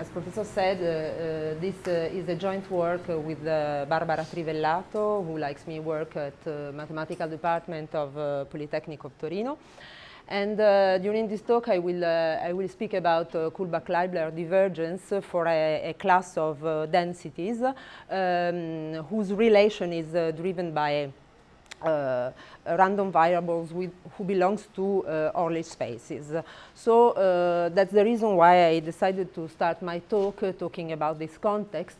as Professor said, uh, uh, this uh, is a joint work with Barbara Trivellato, who likes me work at Mathematical Department of Polytechnic of Torino. And uh, during this talk, I will, uh, I will speak about uh, Kullback-Leibler divergence for a, a class of uh, densities um, whose relation is driven by uh, random variables with, who belongs to uh, Orlich spaces. So uh, that's the reason why I decided to start my talk uh, talking about this context.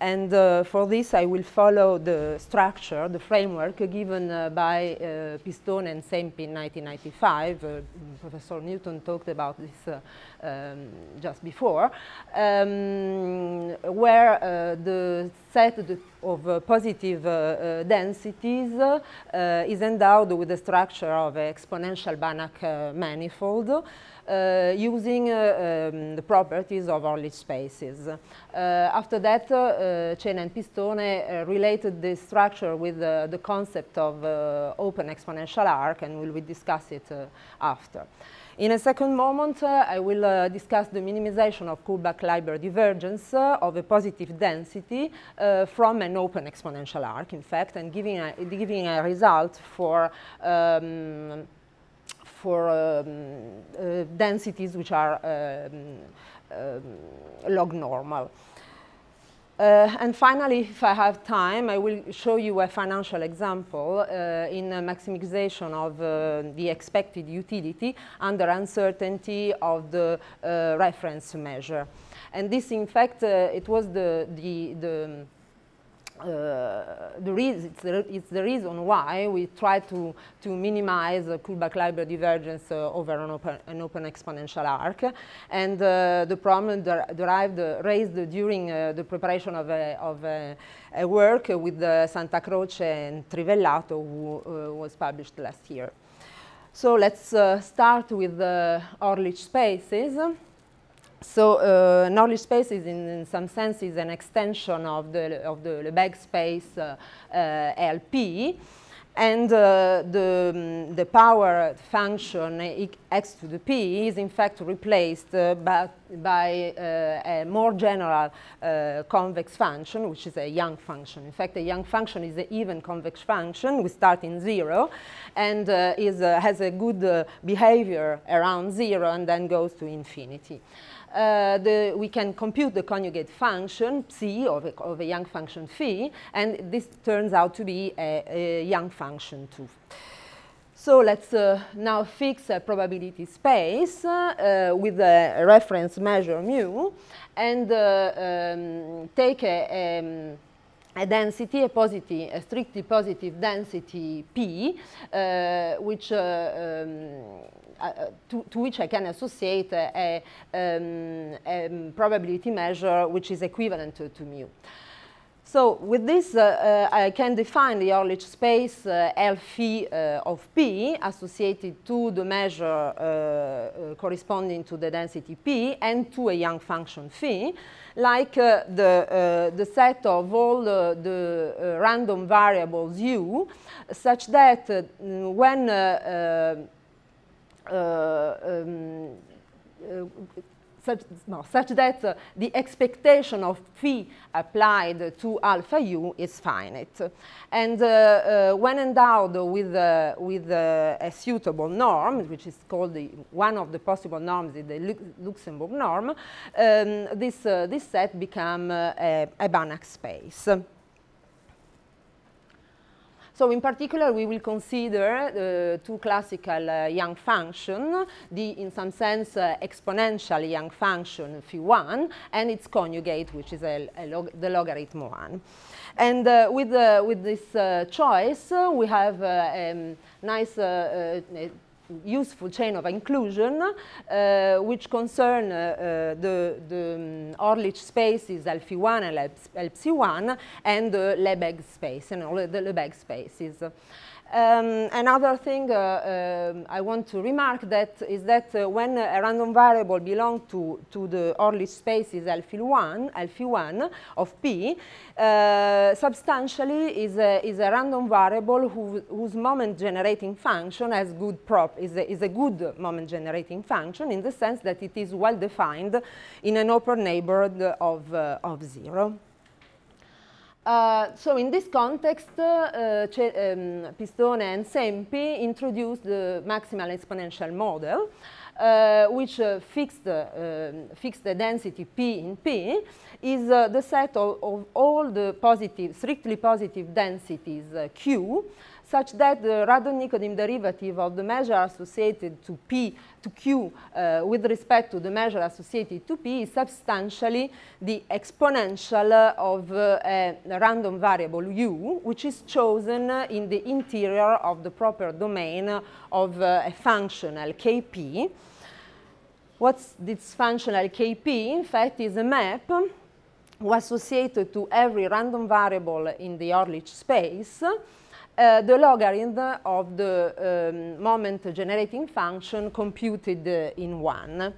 And uh, for this, I will follow the structure, the framework given by Pistone and Sempi in 1995. Professor Newton talked about this um, just before, um, where the set of positive densities is endowed with the structure of an exponential Banach uh, manifold uh, using uh, um, the properties of Orlich spaces. after that, Chen and Pistone related this structure with the concept of open exponential arc, and we'll discuss it after. In a second moment, uh, I will uh, discuss the minimization of Kullback-Leiber divergence uh, of a positive density from an open exponential arc, in fact, and giving a, giving a result for um, for um, uh, densities which are um, um, log normal. Uh, and finally, if I have time, I will show you a financial example uh, in maximization of uh, the expected utility under uncertainty of the uh, reference measure. And this, in fact, uh, it was the, the, the uh, the reason, it's, it's, the reason why we try to, to minimize the Kullback-Leibler divergence uh, over an open, an open exponential arc. And uh, the problem der derived, raised during the preparation of a, of a, a work with Santa Croce and Trivellato, who was published last year. So let's start with the Orlich spaces. So uh, knowledge space is in, in, some sense is an extension of the, of the Lebesgue space uh, uh, LP. And uh, the, the power function uh, x to the p is in fact replaced uh, by, by uh, a more general uh, convex function, which is a Young function. In fact, a Young function is an even convex function. We start in 0 and uh, is, has a good behavior around 0 and then goes to infinity. Uh, the, we can compute the conjugate function psi of a, of a Young function phi, and this turns out to be a, a Young function too. So let's uh, now fix a uh, probability space uh, with a reference measure mu and uh, um, take a, um, a, density, a, positive, a strictly positive density P, uh, which uh, um, uh, to, to, which I can associate a, a, um, a, probability measure which is equivalent to, to mu. So with this, uh, uh, I can define the Orlich space uh, L phi uh, of P associated to the measure uh, uh, corresponding to the density P and to a Young function phi, like the, the set of all the random variables U, such that when um, such, no, such that uh, the expectation of phi applied to alpha u is finite. And uh, uh when endowed with, uh, with uh, a suitable norm, which is called the, one of the possible norms the Luxembourg norm, um, this, this set becomes a, a Banach space. So in particular, we will consider uh, two classical uh, Young functions, the, in some sense, uh, exponential Young function phi 1, and its conjugate, which is a, a log the logarithm 1. And uh, with, uh, with this uh, choice, we have a um, nice useful chain of inclusion, uh, which concern uh, uh, the, the um, Orlich spaces LP1 and LPC1 and the Lebesgue space and all the Lebesgue spaces. Um, another thing uh, um, I want to remark that is that uh, when a random variable belongs to, to the Orly space is alpha1, alpha1 of P, uh, substantially is a, is a random variable who, whose moment generating function has good prop, is a, is a good moment generating function in the sense that it is well defined in an upper neighborhood of, uh, of zero. Uh, so in this context, uh, um, Pistone and Sempi introduced the maximal exponential model, uh, which uh, fixed, um, fixed the density P in P is uh, the set of, of, all the positive, strictly positive densities uh, Q, such that the radon nikodym derivative of the measure associated to P to Q uh, with respect to the measure associated to P is substantially the exponential of uh, a random variable U, which is chosen in the interior of the proper domain of uh, a functional Kp. What's this functional Kp? In fact, is a map associated to every random variable in the Orlich space, uh, the logarithm of the um, moment generating function computed uh, in one.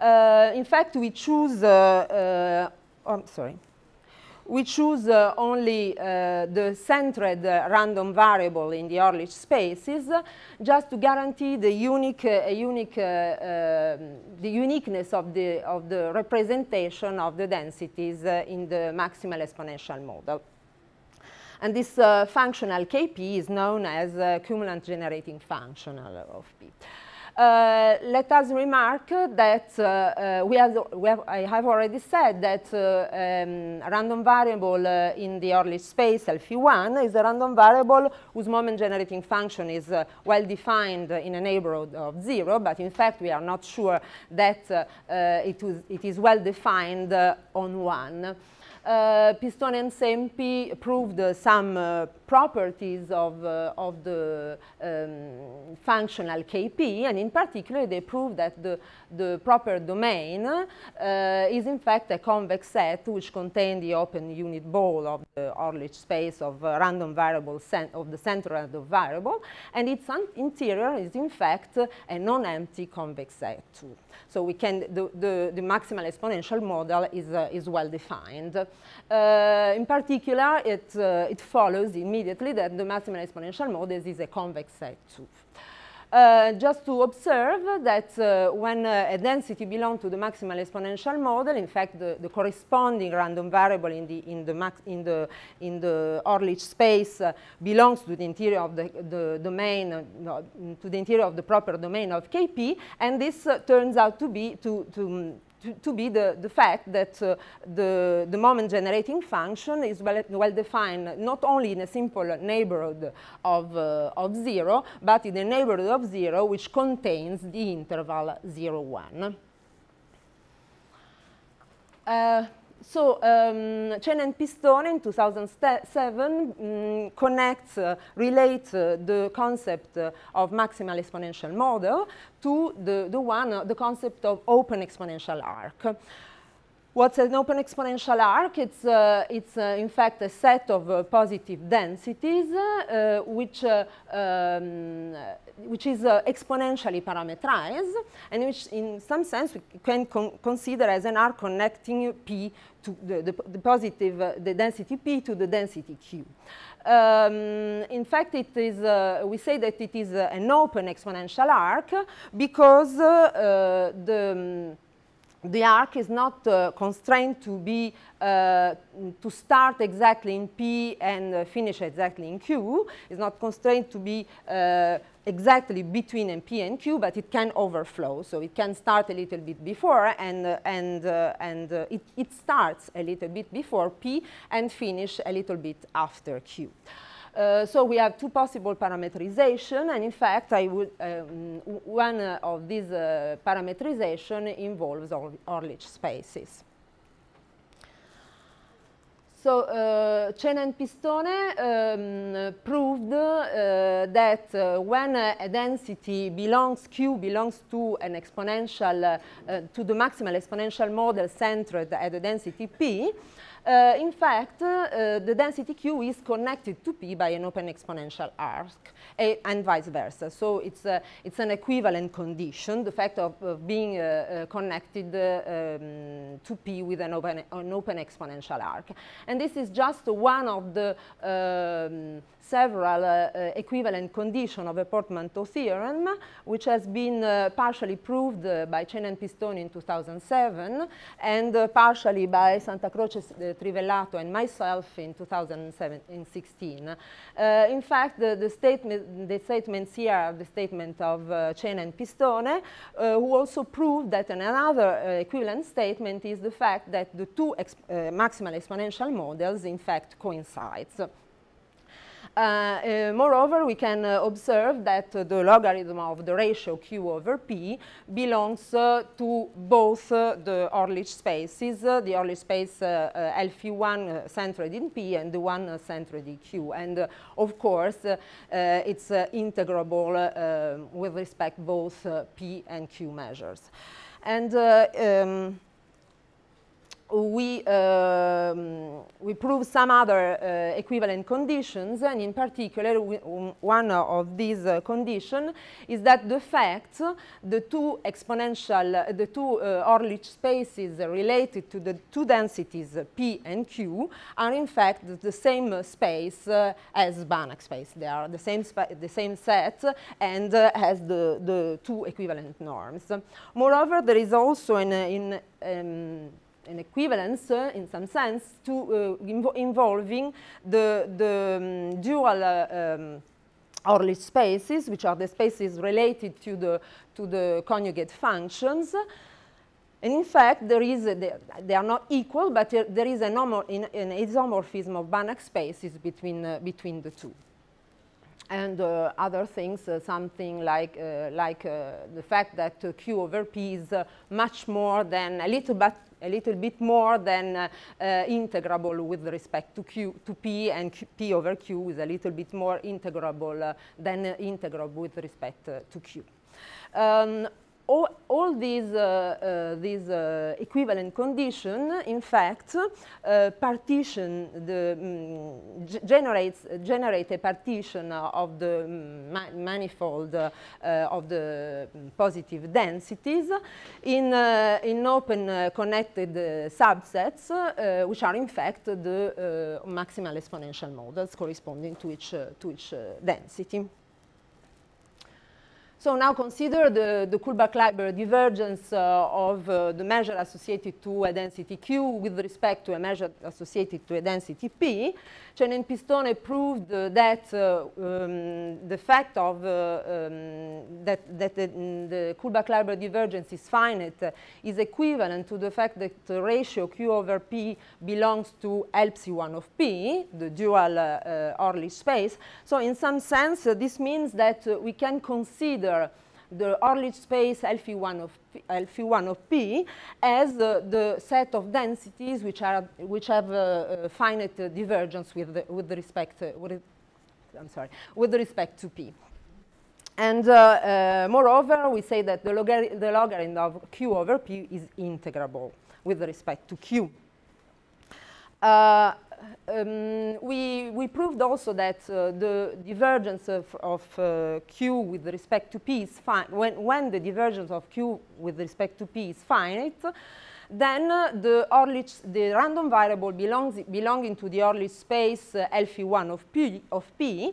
Uh, in fact, we choose, uh, uh, oh, I'm sorry, we choose uh, only uh, the centered uh, random variable in the Orlich spaces just to guarantee the unique, uh, unique uh, um, the uniqueness of the, of the representation of the densities uh, in the maximal exponential model. And this functional Kp is known as cumulant generating functional of P. Uh, let us remark that uh, uh, we have, we have, I have already said that um, random variable in the early space LFE1 is a random variable whose moment generating function is well defined in a neighborhood of 0, but in fact we are not sure that it, was, it is well defined on 1 uh, Piston and Sempi proved uh, some uh, properties of, uh, of the um, functional KP, and in particular they proved that the, the proper domain uh, is in fact a convex set which contains the open unit ball of the Orlich space of uh, random variable of the central random variable, and its interior is in fact a non-empty convex set too. So we can the, the, the maximal exponential model is, is well defined. Uh, in particular, it, uh, it follows immediately that the maximal exponential model is a convex set too. Uh, just to observe that uh, when uh, a density belongs to the maximal exponential model, in fact, the, the corresponding random variable in the, in the, max, in the, in the Orlich space uh, belongs to the interior of the, the domain, uh, to the interior of the proper domain of Kp, and this uh, turns out to be, to, to to, to, be the, the fact that uh, the, the moment generating function is well, well, defined not only in a simple neighborhood of, uh, of zero, but in a neighborhood of zero which contains the interval 0, 1. Uh, so um, Chen and Pistone in 2007 um, mm, connects, uh, relates uh, the concept uh, of maximal exponential model to the, the one, uh, the concept of open exponential arc. What's an open exponential arc? It's, uh, it's uh, in fact a set of uh, positive densities uh, which, uh, um, which is uh, exponentially parametrized and which in some sense we can con consider as an arc connecting P to the, the, the positive, the density P to the density Q. Um, in fact, it is, we say that it is an open exponential arc because the um, the arc is not uh, constrained to be uh, to start exactly in P and uh, finish exactly in Q. It's not constrained to be uh, exactly between P and Q, but it can overflow. So it can start a little bit before, and uh, and uh, and it, it starts a little bit before P and finish a little bit after Q. Uh, so we have two possible parameterization, and in fact, I would, um, one of these uh, parameterization involves Or Orlich spaces. So uh, Chen and Pistone um, proved uh, that uh, when a density belongs Q belongs to an exponential uh, to the maximal exponential model centered at the density P, uh, in fact, uh, the density Q is connected to P by an open exponential arc a, eh, and vice versa. So it's, a, uh, it's an equivalent condition, the fact of, of being uh, uh connected uh, um, to P with an open, an open exponential arc. And this is just one of the um, several uh, equivalent condition of a portmanteau theorem, which has been uh, partially proved uh, by Chen and Pistone in 2007, and partially by Santa Croce Trivellato and myself in 2016. in fact, the, the, statement, the statements here are the statement of Chen and Pistone, who also proved that another equivalent statement is the fact that the two exp maximal exponential models in fact coincides. Uh, uh, moreover, we can uh, observe that the logarithm of the ratio Q over P belongs to both the Orlich spaces, the Orlich space LFU1 centered in P and the one centered in Q. And of course, it's integrable with respect both P and Q measures. And um, we, um, we prove some other uh, equivalent conditions, and in particular, we, um, one of these uh, conditions is that the fact the two exponential, uh, the two uh, Orlich spaces related to the two densities P and Q are in fact the same space uh, as Banach space. They are the same, the same set and has uh, the, the two equivalent norms. Moreover, there is also an, uh, in, um, an equivalence uh, in some sense to uh, invo involving the, the um, dual um, Orly spaces, which are the spaces related to the, to the conjugate functions. And in fact, there is a, they, are not equal, but there is an, an isomorphism of Banach spaces between, uh, between the two and uh, other things, uh, something like, uh, like uh, the fact that uh, Q over P is uh, much more than a little bit, a little bit more than integrable with respect to Q to P, and Q, P over Q is a little bit more integrable than integrable with respect to Q. Um, all, all these, uh, uh, these uh, equivalent conditions, in fact, partition the, mm, generates, generate a partition of the ma manifold of the positive densities in, in open connected subsets, which are in fact the maximal exponential models corresponding to each, to each density. So now consider the, the Kullback-Leiber divergence uh, of uh, the measure associated to a density Q with respect to a measure associated to a density P. Chen and Pistone proved uh, that uh, um, the fact of uh, um, that, that the, the Kullback-Leiber divergence is finite uh, is equivalent to the fact that the ratio Q over P belongs to Lp one of P, the dual Orlich space. So in some sense, this means that we can consider consider the Orlich space LP1 of, P, LP1 of P as uh, the set of densities which, are, which have uh, uh finite divergence with, the, with respect, uh, with, I'm sorry, with respect to P. And uh, moreover, we say that the, logar the logarithm of Q over P is integrable with respect to Q um, we, we proved also that uh, the divergence of, of uh, Q with respect to P is finite. When, when the divergence of Q with respect to P is finite, then uh, the Orlich, the random variable belongs, belonging to the Orlich space uh, one of P, of P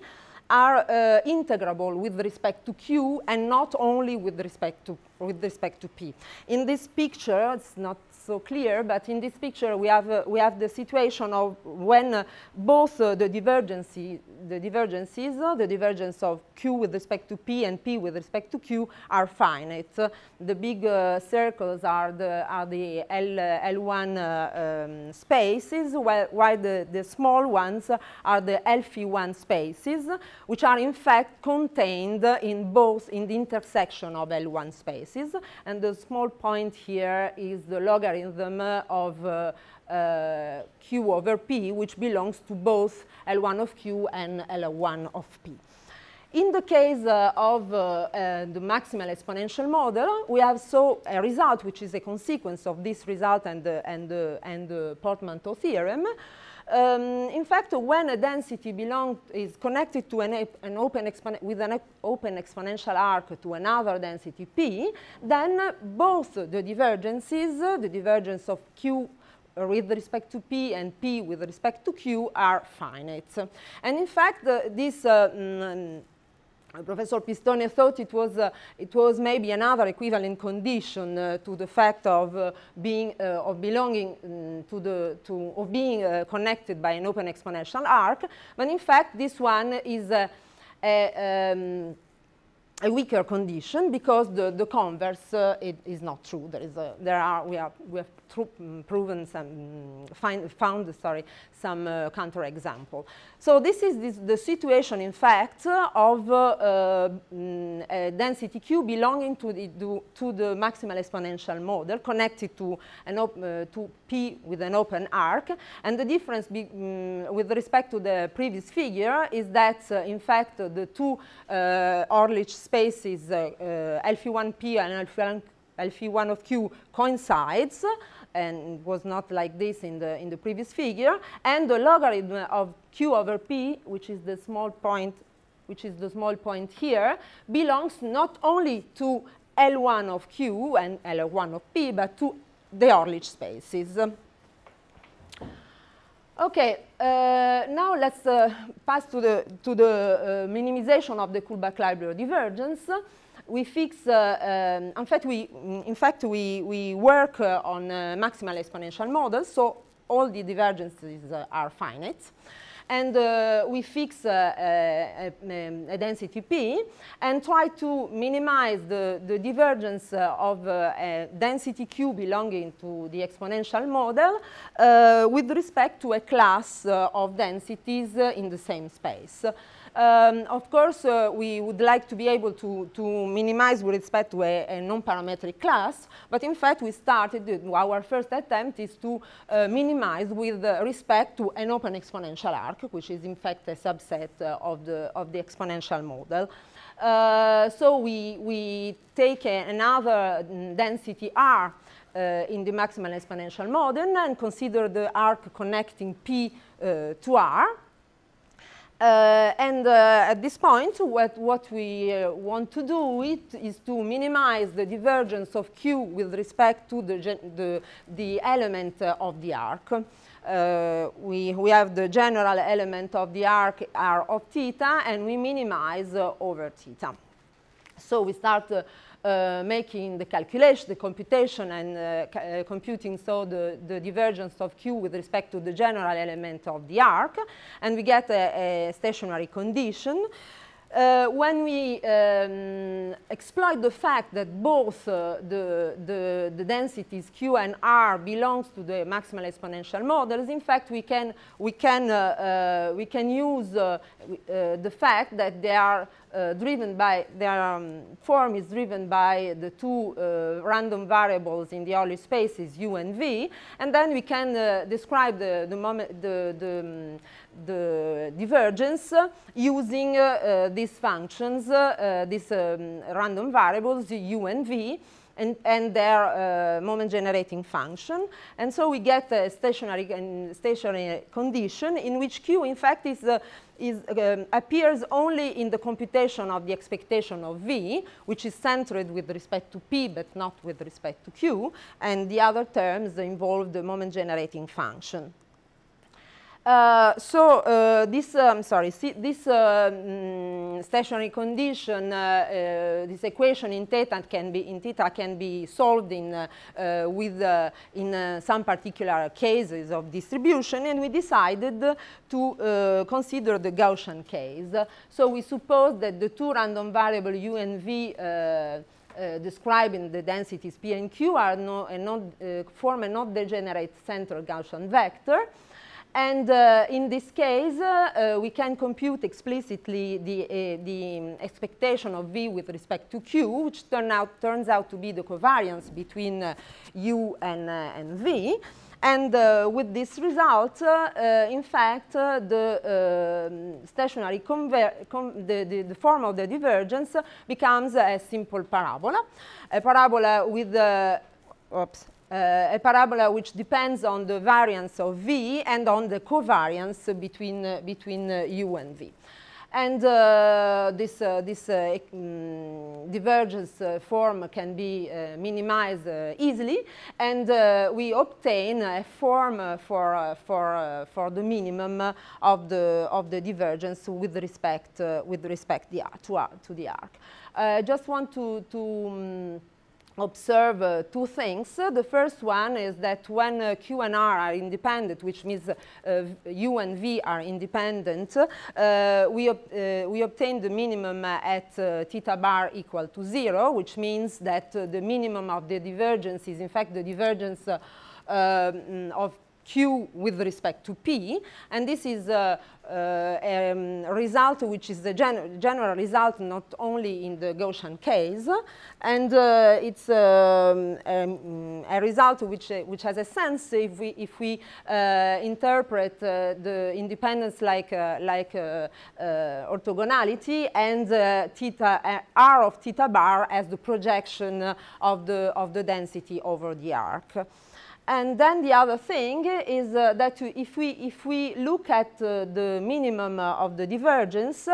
are uh, integrable with respect to Q and not only with respect to, with respect to P. In this picture, it's not so clear, but in this picture we have, uh, we have the situation of when uh, both uh, the, divergency, the divergences, uh, the divergence of Q with respect to P and P with respect to Q are finite. Uh, the big uh, circles are the, are the L, one um, spaces, while, while the, the small ones are the LF1 spaces, which are in fact contained in both in the intersection of L1 spaces, and the small point here is the logarithm them of uh, uh, Q over P, which belongs to both L1 of Q and L1 of P. In the case uh, of uh, uh, the maximal exponential model, we have so a result which is a consequence of this result and the, and the, and the portmanteau theorem. Um, in fact, when a density belong, is connected to an, an open with an open exponential arc to another density p, then both the divergences, the divergence of q with respect to P and P with respect to Q are finite. And in fact, uh, this uh, mm, uh, Professor Pistone thought it was, uh, it was maybe another equivalent condition uh, to the fact of uh, being, uh, of belonging um, to the, to, of being uh, connected by an open exponential arc, but in fact this one is a, um, a weaker condition because the, the converse uh, it is not true. There is a, there are we have we have mm, proven some mm, find, found sorry some uh, counterexample. So this is this, the situation in fact uh, of uh, mm, density Q belonging to the to the maximal exponential model connected to an uh, to P with an open arc, and the difference be, um, with respect to the previous figure is that uh, in fact the two uh, Orlich spaces uh, uh, LP1P and LP1 of Q coincides and was not like this in the, in the previous figure. And the logarithm of Q over P, which is the small point which is the small point here, belongs not only to L1 of Q and L1 of P, but to the Orlich spaces. Okay, uh, now let's uh, pass to the, to the uh, minimization of the Kullback-Leibler divergence. We fix, uh, um, in fact, we, in fact, we, we work uh, on uh, maximal exponential models, so all the divergences are finite and uh, we fix a, uh, uh, um, a, density P and try to minimize the, the divergence of density Q belonging to the exponential model with respect to a class of densities in the same space. Um, of course, uh, we would like to be able to, to minimize with respect to a, a non-parametric class, but in fact we started, uh, our first attempt is to uh, minimize with respect to an open exponential arc, which is in fact a subset uh, of, the, of the exponential model. Uh, so we, we take a, another density R uh, in the maximal exponential model and consider the arc connecting P to R, uh, and uh, at this point, what, what we uh, want to do is to minimize the divergence of Q with respect to the, the, the element uh, of the arc. Uh, we, we have the general element of the arc R of theta, and we minimize uh, over theta. So we start uh, making the calculation, the computation and uh, uh, computing so the, the, divergence of Q with respect to the general element of the arc and we get a, a stationary condition uh, when we um, exploit the fact that both uh, the, the, the, densities Q and R belongs to the maximal exponential models, in fact, we can, we can, uh, uh we can use uh, uh, the fact that they are driven by, their um, form is driven by the two random variables in the early spaces, U and V, and then we can describe the, the, moment, the, the, um, the divergence using uh, these functions, uh, these um, random variables u and v, and, and, their uh, moment generating function. And so we get a stationary, stationary condition in which Q, in fact, is, uh, is, um, appears only in the computation of the expectation of V, which is centered with respect to P, but not with respect to Q. And the other terms involve the moment generating function. Uh, so uh, this, am uh, sorry, this uh, mm, stationary condition, uh, this equation in theta can be in theta can be solved in with in some particular cases of distribution, and we decided to consider the Gaussian case. So we suppose that the two random variable u and v. Uh, describing the densities P and Q are no, a not, uh, form a not degenerate central Gaussian vector. And uh, in this case, uh, uh, we can compute explicitly the, uh, the expectation of V with respect to Q, which turn out, turns out to be the covariance between uh, U and, uh, and, V. And with this result, in fact, the um, stationary the, the, the, form of the divergence becomes a simple parabola, a parabola with, oops, uh, a parabola which depends on the variance of V and on the covariance between, uh, between uh, U and V. And uh, this, uh, this um, divergence form can be minimized easily, and we obtain a form for, for, for the minimum of the, of the divergence with respect, with respect the, to, to the arc. I just want to, to um, observe uh, two things. Uh, the first one is that when uh, Q and R are independent, which means uh, U and V are independent, uh, we, ob uh, we obtain the minimum at theta bar equal to zero, which means that the minimum of the divergence is in fact the divergence um, of Q with respect to P, and this is uh, uh, um, result which is the gen general result not only in the Gaussian case, and uh, it's um, um, a result which, which has a sense if we, if we uh, interpret the independence like, like orthogonality and theta r of theta bar as the projection of the, of the density over the arc. And then the other thing is uh, that if we, if we look at uh, the minimum uh, of the divergence,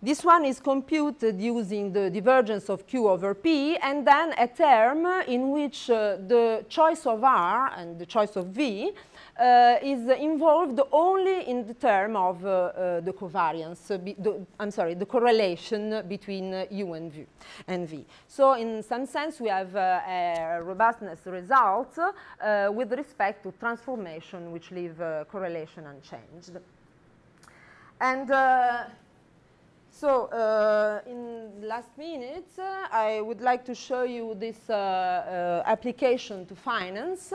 this one is computed using the divergence of Q over P and then a term in which uh, the choice of R and the choice of V uh, is involved only in the term of uh, uh, the covariance, the, I'm sorry, the correlation between uh, U and V, and v. So in some sense, we have a robustness result with respect to transformation which leave correlation unchanged. And so uh, in the last minutes, uh, I would like to show you this uh, application to finance.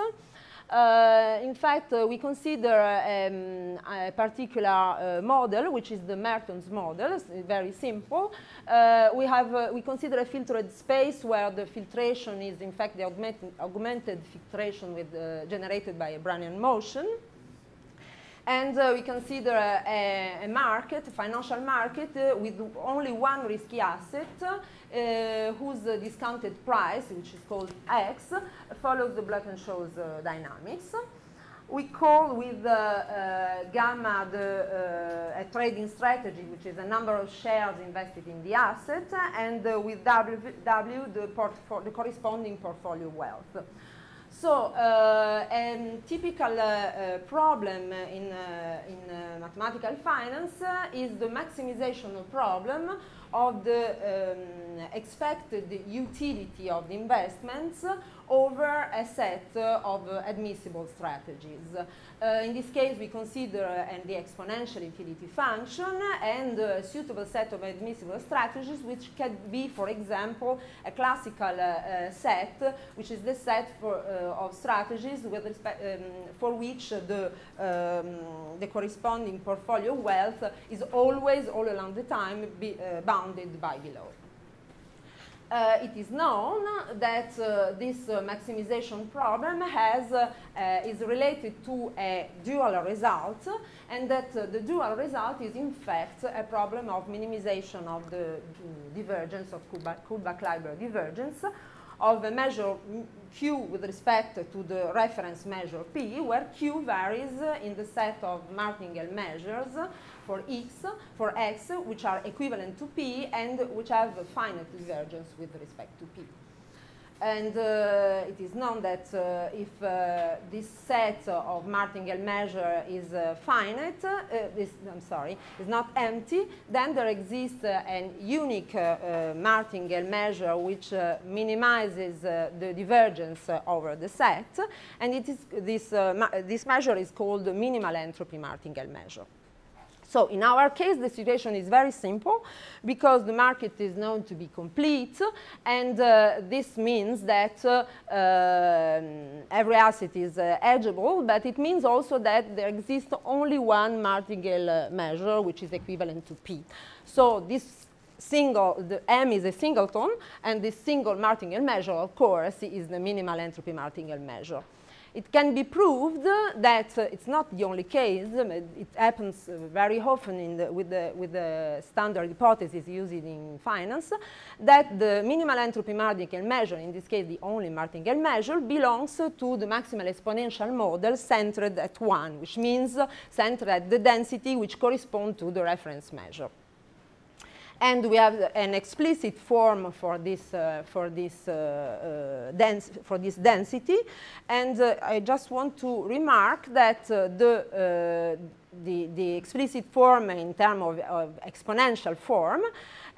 Uh, in fact, uh, we consider um, a particular uh, model, which is the Merton's model, it's very simple. Uh, we, have, uh, we consider a filtered space where the filtration is, in fact, the augmented, augmented filtration with, uh, generated by a Brownian motion. And uh, we consider a, a, market, a financial market, uh, with only one risky asset uh, whose discounted price, which is called X, follows the Black and Scholes uh, dynamics. We call with uh, uh, gamma the, a trading strategy, which is a number of shares invested in the asset, and with W, w the, the corresponding portfolio wealth. So uh, a typical uh, uh, problem in, in mathematical finance is the maximization problem of the um, expected utility of the investments over a set of admissible strategies. Uh, in this case, we consider and the exponential infinity function and a suitable set of admissible strategies, which can be, for example, a classical uh, uh, set, which is the set for, of strategies with respect, um, for which the, um, the corresponding portfolio wealth is always, all along the time, be, bounded by below uh, it is known that uh, this uh, maximization problem has, uh, uh, is related to a dual result and that uh, the dual result is in fact a problem of minimization of the mm, divergence of Kullback-Leibler divergence of a measure mm, Q with respect to the reference measure P, where Q varies uh, in the set of martingale measures for X, for X, which are equivalent to P and which have finite divergence with respect to P. And uh, it is known that uh, if uh, this set of martingale measure is uh, finite, this, uh, I'm sorry, is not empty, then there exists uh, an unique martingale measure which minimizes the divergence over the set. And it is this, this measure is called minimal entropy martingale measure. So in our case, the situation is very simple because the market is known to be complete and uh, this means that uh, um, every asset is uh, edgeable, but it means also that there exists only one martingale uh, measure, which is equivalent to P. So this single, the M is a singleton, and this single martingale measure, of course, is the minimal entropy martingale measure. It can be proved that uh, it's not the only case, um, it happens uh, very often the, with, the, with the standard hypothesis used in finance, that the minimal entropy martingale measure, in this case the only martingale measure, belongs to the maximal exponential model centered at 1, which means centered at the density which corresponds to the reference measure and we have an explicit form for this uh, for this uh, uh dense for this density. And uh, I just want to remark that uh, the the, the, explicit form in terms of, of, exponential form,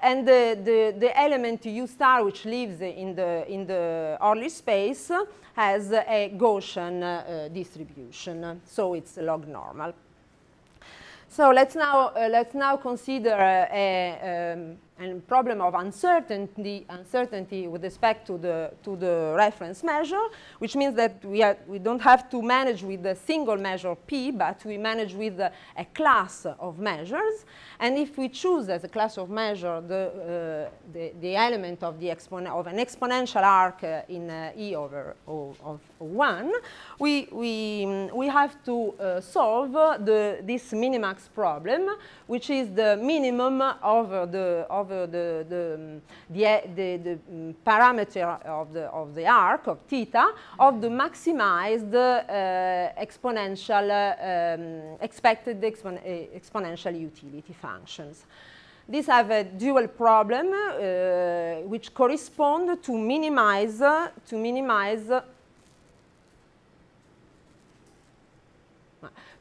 and the, the, the, element U star which lives in the, in the Orly space has a Gaussian uh, distribution, so it's log normal. So let's now, uh, let's now consider uh, a um, and problem of uncertainty, uncertainty with respect to the, to the reference measure, which means that we, are, we don't have to manage with a single measure P, but we manage with a, a class of measures. And if we choose as a class of measure the, uh, the, the, element of, the expon of an exponential arc uh, in uh, E over o of 1, we, we, um, we have to uh, solve the, this minimax problem, which is the minimum of the, of the, the, the, um, the, um, parameter of the, of the arc, of theta, of the maximized uh, exponential, uh, um, expected expon uh, exponential utility functions. These have a dual problem which correspond to minimize, to minimize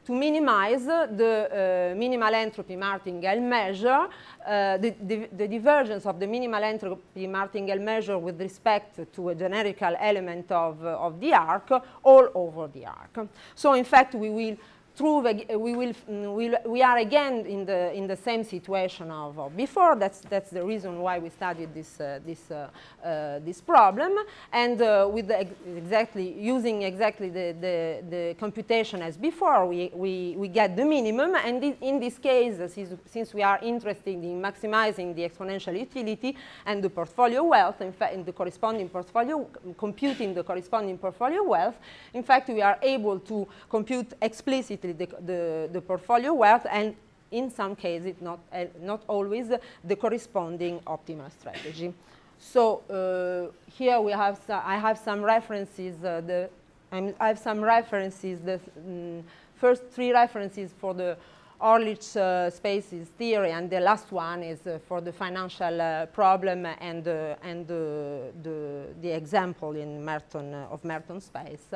to minimize the uh, minimal entropy martingale measure, uh, the, the, the, divergence of the minimal entropy martingale measure with respect to a generical element of, of the arc all over the arc. So in fact, we will true, uh, we, will, mm, we, are again in the, in the same situation of, before. That's, that's the reason why we studied this, uh, this, uh, uh, this problem. And uh, with ex exactly using exactly the, the, the, computation as before, we, we, we get the minimum. And in this case, uh, since, since we are interested in maximizing the exponential utility and the portfolio wealth, in fact, in the corresponding portfolio, computing the corresponding portfolio wealth, in fact, we are able to compute explicit basically the, the, the portfolio wealth and in some cases, not, uh, not always, the corresponding optimal strategy. So uh, here we have I have some references. Uh, the, I'm, i have some references. The mm, first three references for the Orlich uh, spaces theory, and the last one is uh, for the financial uh, problem and and the, the example in Merton of Merton space,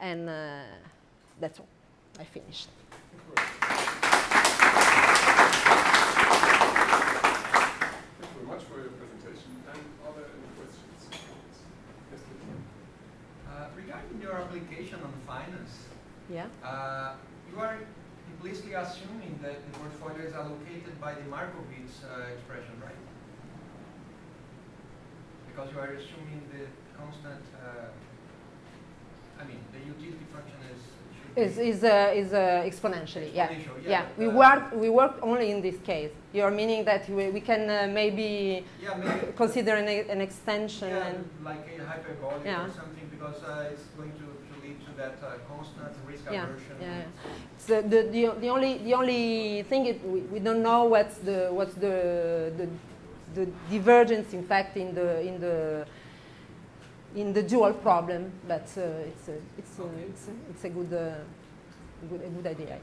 and that's all. I finished. Thank you very much for your presentation and other questions. Uh, regarding your application on finance, yeah. Uh, you are implicitly assuming that the portfolio is allocated by the Markowitz uh, expression, right? Because you are assuming the constant, I mean, the utility function is is, is, uh, is uh, exponentially, yeah. yeah. yeah. We, uh, work, we work only in this case. You're meaning that we, we can uh, maybe, yeah, maybe consider an, an extension. Yeah, and like a hyperbolic yeah. or something because uh, it's going to, to lead to that uh, constant risk yeah. aversion. Yeah. So the, the, the, only, the only thing it, we, we don't know what's the, what's the, the, the divergence in fact in the, in the in the dual problem, but uh, it's, a, it's, a, it's, a, it's a good, uh, good, a good idea.